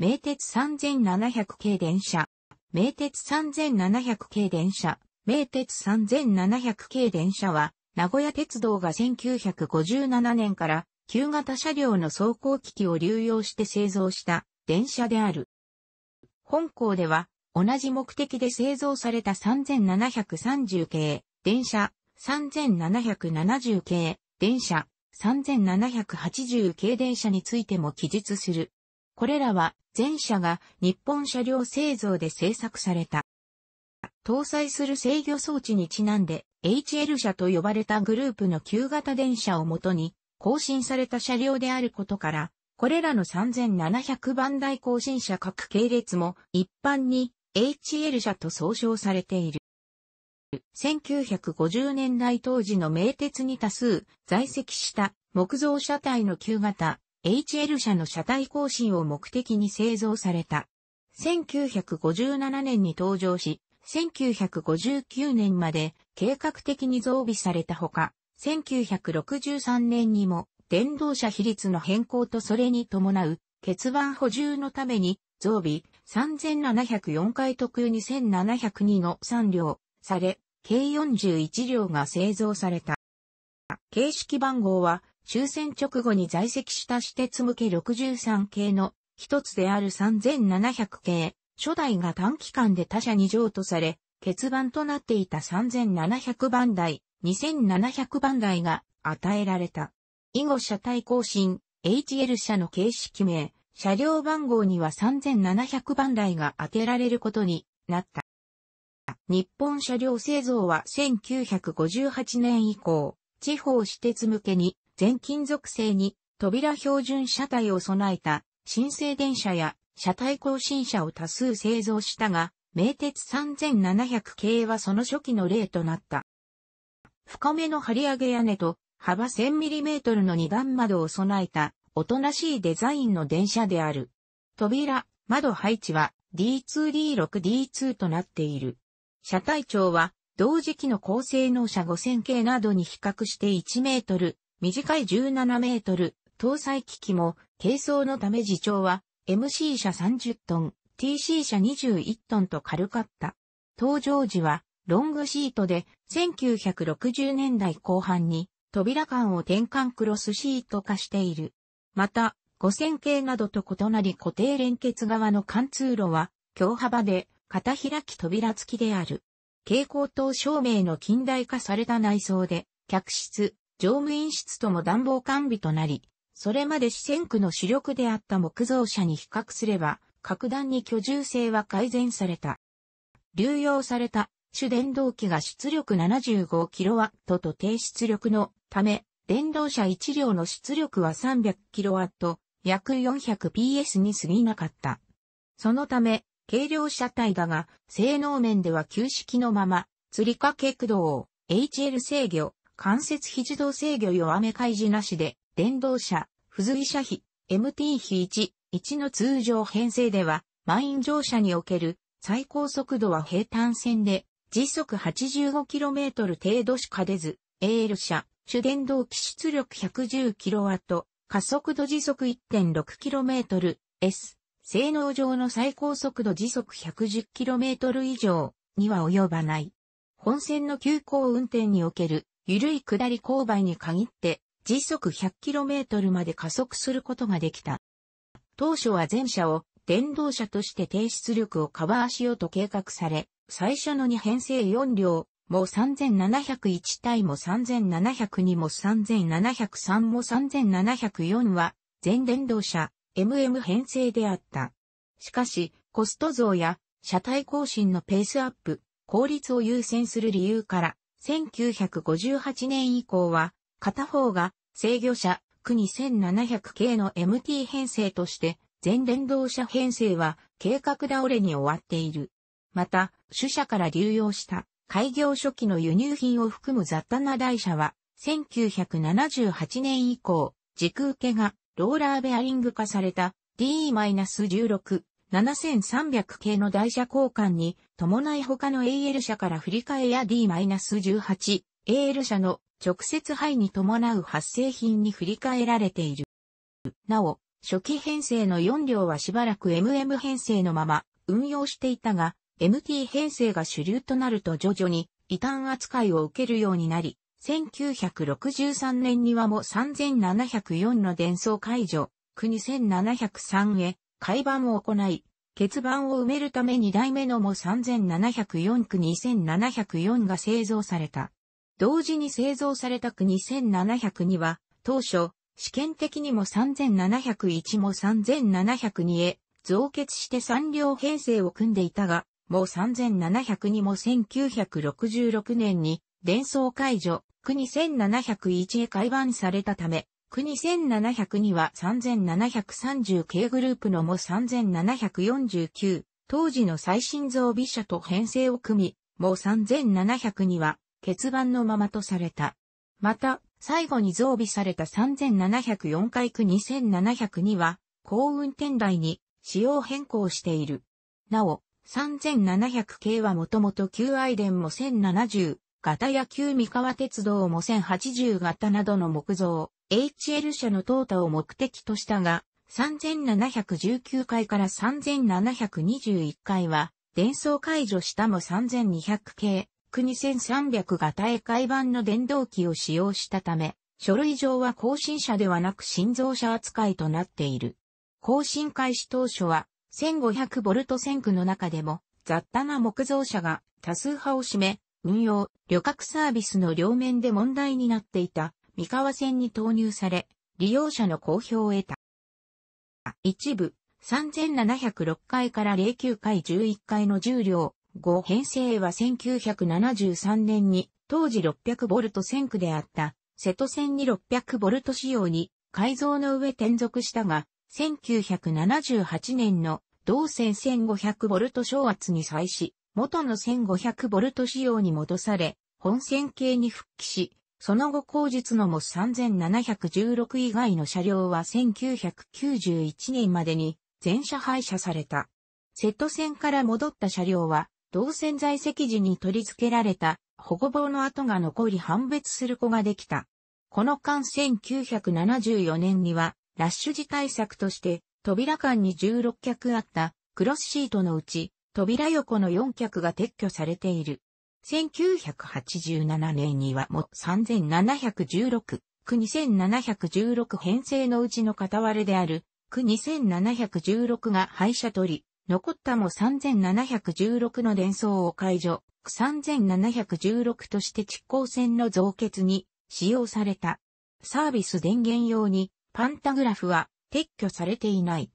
名鉄3700系電車、名鉄3700系電車、名鉄3700系電車は、名古屋鉄道が1957年から旧型車両の走行機器を流用して製造した電車である。本校では同じ目的で製造された3730系電車、3770系電車、3780系電車についても記述する。これらは全車が日本車両製造で製作された。搭載する制御装置にちなんで HL 車と呼ばれたグループの旧型電車をもとに更新された車両であることから、これらの3700番台更新車各系列も一般に HL 車と総称されている。1950年代当時の名鉄に多数在籍した木造車体の旧型 HL 社の車体更新を目的に製造された。1957年に登場し、1959年まで計画的に増備されたほか、1963年にも電動車比率の変更とそれに伴う欠番補充のために増備3704回特に2 7 0 2の3両され、計41両が製造された。形式番号は終戦直後に在籍した私鉄向け63系の一つである3700系、初代が短期間で他社に譲渡され、欠番となっていた3700番台、2700番台が与えられた。以後車体更新、HL 車の形式名、車両番号には3700番台が当てられることになった。日本車両製造は1958年以降、地方私鉄向けに全金属製に扉標準車体を備えた新製電車や車体更新車を多数製造したが、名鉄3700系はその初期の例となった。深めの張り上げ屋根と幅 1000mm の二段窓を備えたおとなしいデザインの電車である。扉、窓配置は D2D6D2 となっている。車体長は同時期の高性能車5000系などに比較して1メートル短い17メートル、搭載機器も、軽装のため自長は、MC 車30トン、TC 車21トンと軽かった。登場時は、ロングシートで、1960年代後半に、扉間を転換クロスシート化している。また、5000系などと異なり固定連結側の貫通路は、強幅で、片開き扉付きである。蛍光灯照明の近代化された内装で、客室、乗務員室とも暖房完備となり、それまで四川区の主力であった木造車に比較すれば、格段に居住性は改善された。流用された主電動機が出力 75kW と低出力のため、電動車1両の出力は 300kW、約 400PS に過ぎなかった。そのため、軽量車体だが、性能面では旧式のまま、釣り掛け駆動、HL 制御、関節非自動制御弱め開示なしで、電動車、付随車比、MT-1、1の通常編成では、満員乗車における最高速度は平坦線で、時速 85km 程度しか出ず、AL 車、主電動機出力 110kW、加速度時速 1.6km、S、性能上の最高速度時速 110km 以上には及ばない。本線の急行運転におけるゆるい下り勾配に限って時速 100km まで加速することができた。当初は全車を電動車として低出力をカバーしようと計画され、最初の2編成4両、も3701体も3702も3703も3704は全電動車 MM 編成であった。しかし、コスト増や車体更新のペースアップ、効率を優先する理由から、1958年以降は、片方が制御車区2700系の MT 編成として、全電動車編成は計画倒れに終わっている。また、主車から流用した開業初期の輸入品を含む雑多な台車は、1978年以降、時空家がローラーベアリング化された DE-16 7300系の台車交換に伴い他の AL 車から振り替えや D-18、AL 車の直接配に伴う発生品に振り替えられている。なお、初期編成の4両はしばらく MM 編成のまま運用していたが、MT 編成が主流となると徐々に異端扱いを受けるようになり、1963年にはも3704の伝送解除、区7 0 3へ改版を行い、欠番を埋めるため2代目のも3704区2704が製造された。同時に製造された区2702は、当初、試験的にも3701も3702へ増結して3両編成を組んでいたが、もう3702も1966年に伝送解除、区2701へ改版されたため、国1700には3730系グループのも3749、当時の最新造備車と編成を組み、も3700には欠番のままとされた。また、最後に増備された3704回区2700には、高運転台に仕様変更している。なお、3700系はもともと旧アイデンも1070、型や旧三河鉄道も1080型などの木造、HL 社の淘汰を目的としたが、3719回から3721回は、伝送解除したも3200系、9 3 0 0型絵回版の電動機を使用したため、書類上は更新車ではなく新造車扱いとなっている。更新開始当初は、1500ボルト線区の中でも、雑多な木造車が多数派を占め、運用、旅客サービスの両面で問題になっていた三河線に投入され、利用者の好評を得た。一部、3706階から09階11階の重量、5編成は1973年に、当時6 0 0ト線区であった、瀬戸線に6 0 0ト仕様に改造の上転属したが、1978年の同線1 5 0 0ト昇圧に際し、元の1 5 0 0ト仕様に戻され、本線系に復帰し、その後後日のも3716以外の車両は1991年までに全車廃車された。セット線から戻った車両は、同線在籍時に取り付けられた保護棒の跡が残り判別する子ができた。この間1974年には、ラッシュ時対策として、扉間に16脚あったクロスシートのうち、扉横の4脚が撤去されている。1987年にはも3716区2716編成のうちの片割れである区2716が廃車取り、残ったも3716の伝送を解除、区3716として蓄光線の増結に使用された。サービス電源用にパンタグラフは撤去されていない。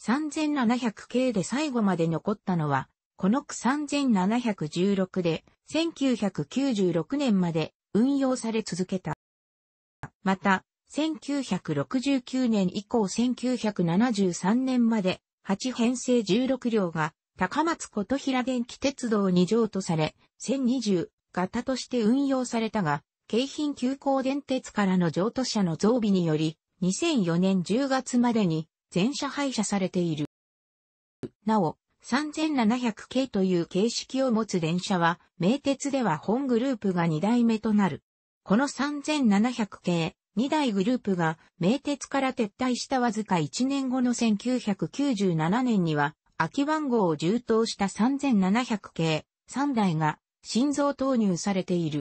3700系で最後まで残ったのは、この区3716で1996年まで運用され続けた。また、1969年以降1973年まで8編成16両が高松琴平電気鉄道2条とされ、1020型として運用されたが、京浜急行電鉄からの譲渡車の増備により、2004年10月までに全車廃車されている。なお、3700系という形式を持つ電車は、名鉄では本グループが2代目となる。この3700系、2代グループが、名鉄から撤退したわずか1年後の1997年には、空き番号を充当した3700系、3台が、新造投入されている。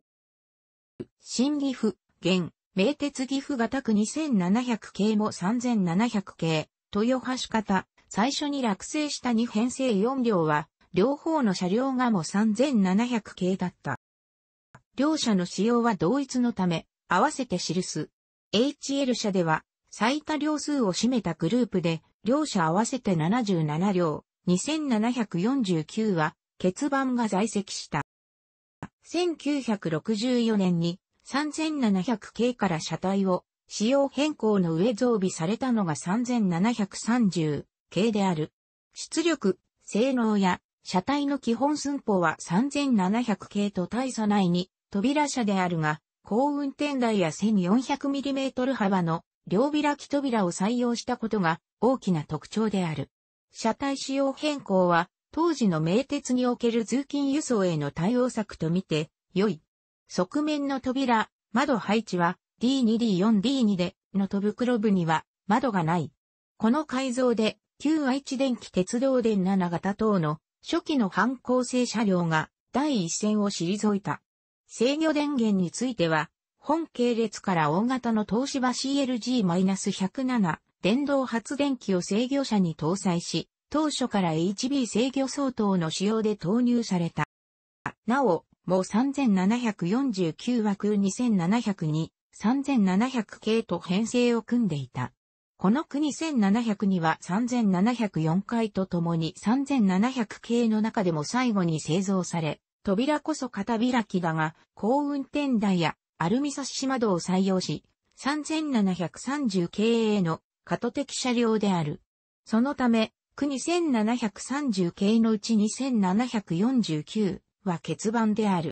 新岐阜、現、名鉄岐阜型区2700系も3700系、豊橋型、最初に落成した2編成4両は、両方の車両がも3700系だった。両車の仕様は同一のため、合わせて記す。HL 車では、最多両数を占めたグループで、両車合わせて77両、2749は、欠番が在籍した。1964年に、3700系から車体を、仕様変更の上増備されたのが3730、系である。出力、性能や車体の基本寸法は3700系と大差ないに扉車であるが、高運転台や 1400mm 幅の両開き扉を採用したことが大きな特徴である。車体仕様変更は当時の名鉄における通勤輸送への対応策とみて良い。側面の扉、窓配置は D2D4D2 での戸袋部には窓がない。この改造で旧愛知電気鉄道電7型等の初期の反抗性車両が第一線を退いた。制御電源については、本系列から大型の東芝 CLG-107 電動発電機を制御車に搭載し、当初から HB 制御相当の仕様で投入された。なお、もう3749枠2702、3700系と編成を組んでいた。この国1 7 0 0には3704回とともに3700系の中でも最後に製造され、扉こそ片開きだが、高運転台やアルミッシ窓を採用し、3730系への過渡的車両である。そのため、国1 7 3 0系のうち2749は欠番である。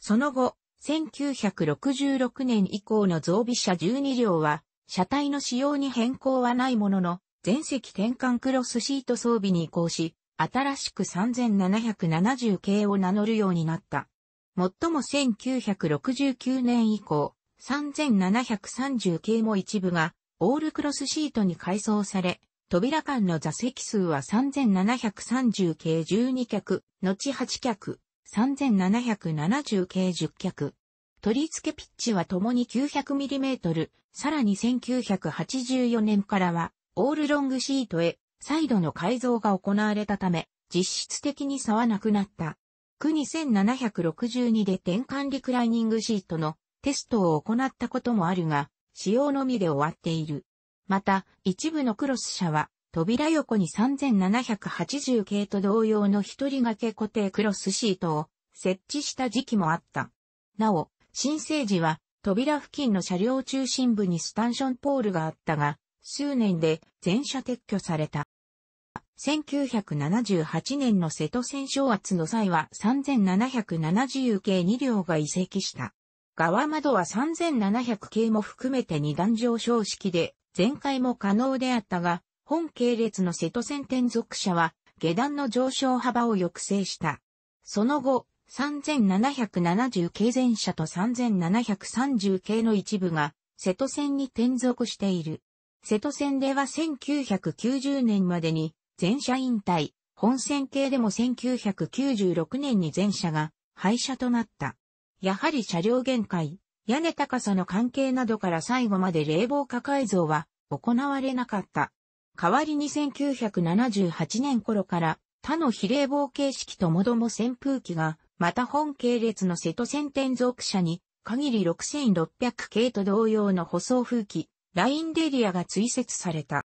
その後、1966年以降の増備車12両は車体の仕様に変更はないものの、全席転換クロスシート装備に移行し、新しく3770系を名乗るようになった。もっとも1969年以降、3730系も一部が、オールクロスシートに改装され、扉間の座席数は3730系12脚、後8脚、3770系10脚。取り付けピッチは共に 900mm、さらに1984年からは、オールロングシートへ再度の改造が行われたため、実質的に差はなくなった。区2762で転換リクライニングシートのテストを行ったこともあるが、使用のみで終わっている。また、一部のクロス車は、扉横に3780系と同様の一人掛け固定クロスシートを設置した時期もあった。なお、新生児は扉付近の車両中心部にスタンションポールがあったが、数年で全車撤去された。1978年の瀬戸戦勝圧の際は3770系2両が移籍した。側窓は3700系も含めて2段上昇式で、前回も可能であったが、本系列の瀬戸線転属車は、下段の上昇幅を抑制した。その後、3770系全車と3730系の一部が瀬戸線に転属している。瀬戸線では1990年までに全車引退、本線系でも1996年に全車が廃車となった。やはり車両限界、屋根高さの関係などから最後まで冷房化改造は行われなかった。代わりに1978年頃から他の非冷房形式ともども扇風機がまた本系列の瀬戸線転属車に、限り6600系と同様の舗装風機、ラインデリアが追設された。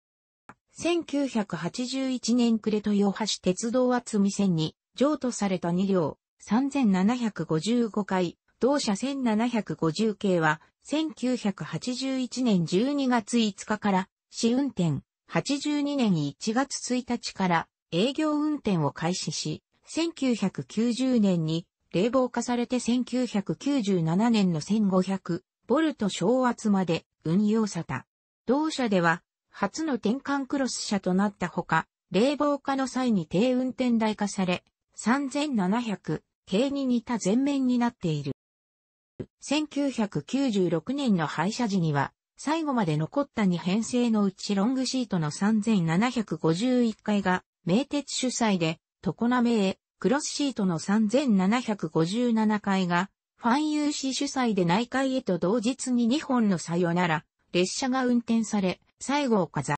1981年暮れ豊橋鉄道厚見線に譲渡された2両3755回、同社1750系は1981年12月5日から試運転、82年1月1日から営業運転を開始し、1990年に冷房化されて1997年の1500ボルト昇圧まで運用された。同社では初の転換クロス車となったほか、冷房化の際に低運転台化され、3700系に似た前面になっている。1996年の廃車時には、最後まで残った2編成のうちロングシートの3751回が、名鉄主催で、常滑へクロスシートの3757回が、ファン有志主催で内海へと同日に2本のさよなら、列車が運転され、最後を飾。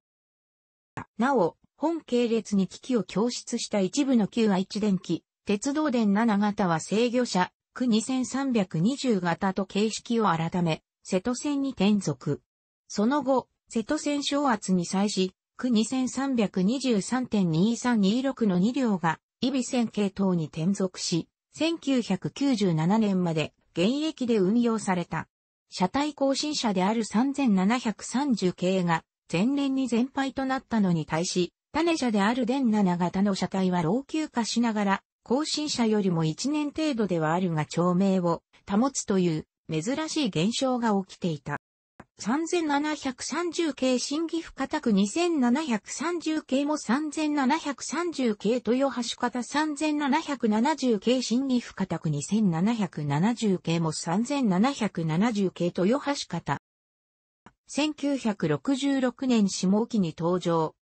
なお、本系列に機器を供出した一部の旧愛知電機、鉄道電7型は制御車、区2320型と形式を改め、瀬戸線に転属。その後、瀬戸線昇圧に際し、区2323.2326の2両がイビ線系統に転属し、1997年まで現役で運用された。車体更新車である3730系が前年に全廃となったのに対し、種車である電7型の車体は老朽化しながら、更新車よりも1年程度ではあるが長命を保つという珍しい現象が起きていた。3730系新岐阜方区2730系も3730系豊橋方3770系新岐阜方区2770系も3770系豊橋方。1966年下期に登場。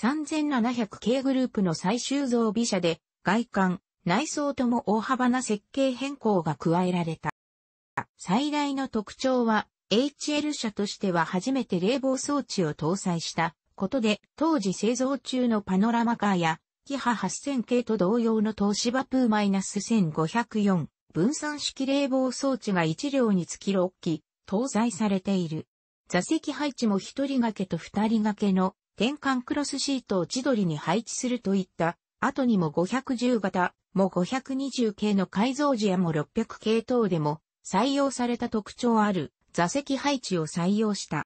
3700系グループの最終像。備車で外観、内装とも大幅な設計変更が加えられた。最大の特徴は HL 社としては初めて冷房装置を搭載したことで、当時製造中のパノラマカーや、キハ8000系と同様の東芝プー -1504 分散式冷房装置が1両につき6機搭載されている。座席配置も1人掛けと2人掛けの転換クロスシートを千鳥りに配置するといった後にも510型も520系の改造時やも600系等でも採用された特徴ある座席配置を採用した。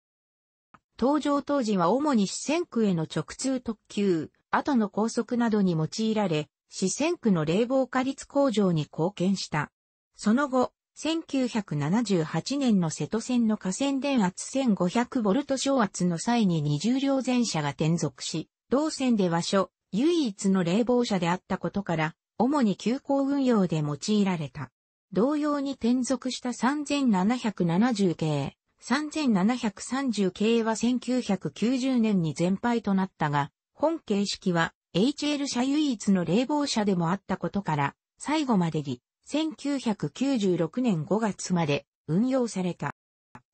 登場当時は主に四川区への直通特急、後の高速などに用いられ、四川区の冷房化率工場に貢献した。その後、1978年の瀬戸線の河川電圧 1500V 小圧の際に20両全車が転属し、同線で場所、唯一の冷房車であったことから、主に急行運用で用いられた。同様に転属した3770系、3730系は1990年に全廃となったが、本形式は HL 社唯一の冷房車でもあったことから、最後までに1996年5月まで運用された。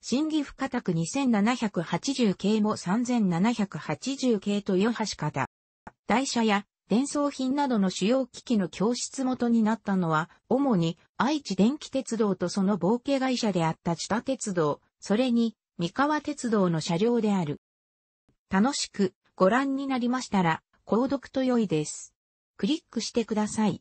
新岐深家宅2780系も3780系と4橋方。台車や伝送品などの主要機器の供出元になったのは、主に愛知電気鉄道とその冒険会社であった千田鉄道、それに三河鉄道の車両である。楽しくご覧になりましたら、購読と良いです。クリックしてください。